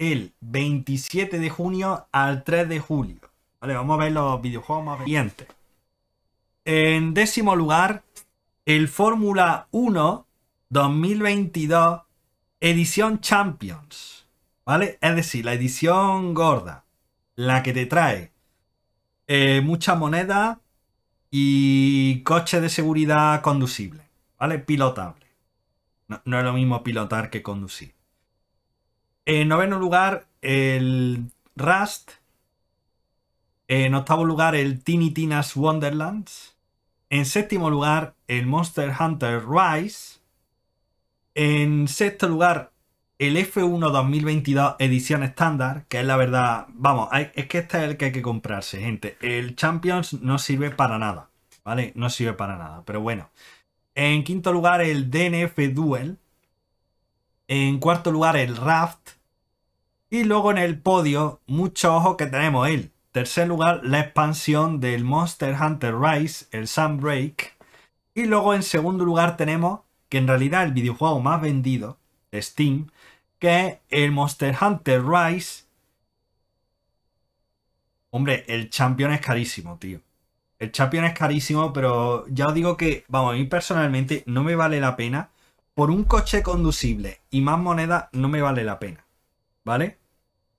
el 27 de junio al 3 de julio. vamos a ver los videojuegos más En décimo lugar, el Fórmula 1 2022 edición Champions. ¿Vale? Es decir, la edición gorda. La que te trae eh, mucha moneda y coche de seguridad conducible. ¿Vale? Pilotable. no es lo mismo pilotar que conducir. En noveno lugar, el Rust. En octavo lugar, el Tiny Tina's Wonderlands. En séptimo lugar, el Monster Hunter Rise. En sexto lugar, el F1 2022 edición estándar, que es la verdad, vamos, es que este es el que hay que comprarse, gente. El Champions no sirve para nada, ¿vale? No sirve para nada, pero bueno. En quinto lugar, el DNF Duel. En cuarto lugar, el Raft. Y luego en el podio, mucho ojo que tenemos él. Tercer lugar, la expansión del Monster Hunter Rise, el Sunbreak. Y luego en segundo lugar tenemos, que en realidad el videojuego más vendido de Steam, que es el Monster Hunter Rise. Hombre, el Champion es carísimo, tío. El Champion es carísimo, pero ya os digo que, vamos, a mí personalmente no me vale la pena por un coche conducible y más moneda no me vale la pena. ¿Vale?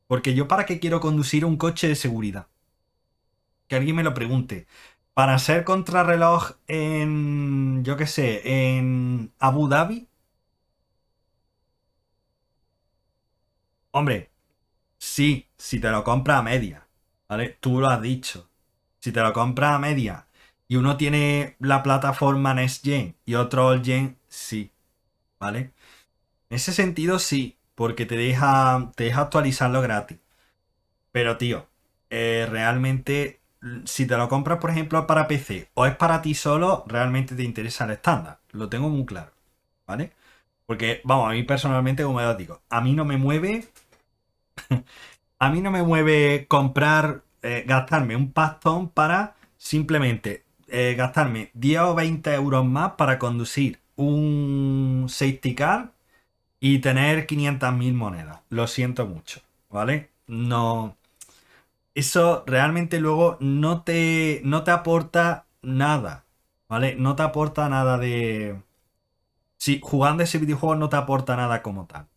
Porque yo para qué quiero conducir un coche de seguridad. Que alguien me lo pregunte. Para hacer contrarreloj en, yo qué sé, en Abu Dhabi. Hombre, sí, si te lo compra a media. ¿Vale? Tú lo has dicho. Si te lo compra a media y uno tiene la plataforma Next Gen y otro All Gen, sí. ¿vale? En ese sentido sí, porque te deja, actualizarlo gratis. Pero tío, eh, realmente si te lo compras, por ejemplo, para PC o es para ti solo, realmente te interesa el estándar. Lo tengo muy claro, ¿vale? Porque, vamos, a mí personalmente, como ya digo, a mí no me mueve... a mí no me mueve comprar, eh, gastarme un pastón para simplemente eh, gastarme 10 o 20 euros más para conducir un safety car y tener 500.000 monedas. Lo siento mucho, ¿vale? No. Eso realmente luego no te, no te aporta nada, ¿vale? No te aporta nada de. Si jugando ese videojuego no te aporta nada como tal.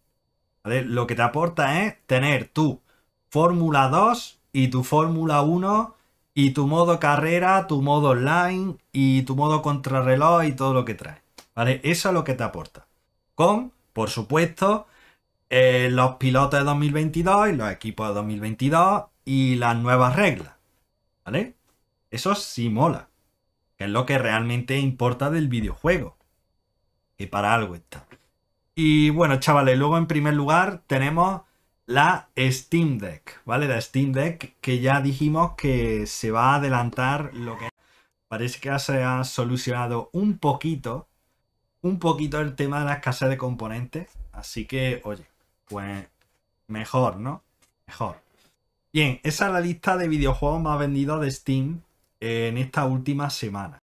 Lo que te aporta es tener tu Fórmula 2 y tu Fórmula 1 y tu modo carrera, tu modo online y tu modo contrarreloj y todo lo que trae. ¿vale? Eso es lo que te aporta. Con, por supuesto, eh, los pilotos de 2022 y los equipos de 2022 y las nuevas reglas, ¿vale? Eso sí mola, que es lo que realmente importa del videojuego, que para algo está. Y bueno, chavales, luego en primer lugar tenemos la Steam Deck, ¿vale? La Steam Deck que ya dijimos que se va a adelantar lo que parece que se ha solucionado un poquito un poquito el tema de la escasez de componentes. Así que, oye, pues mejor, ¿no? Mejor. Bien, esa es la lista de videojuegos más vendidos de Steam en esta última semana.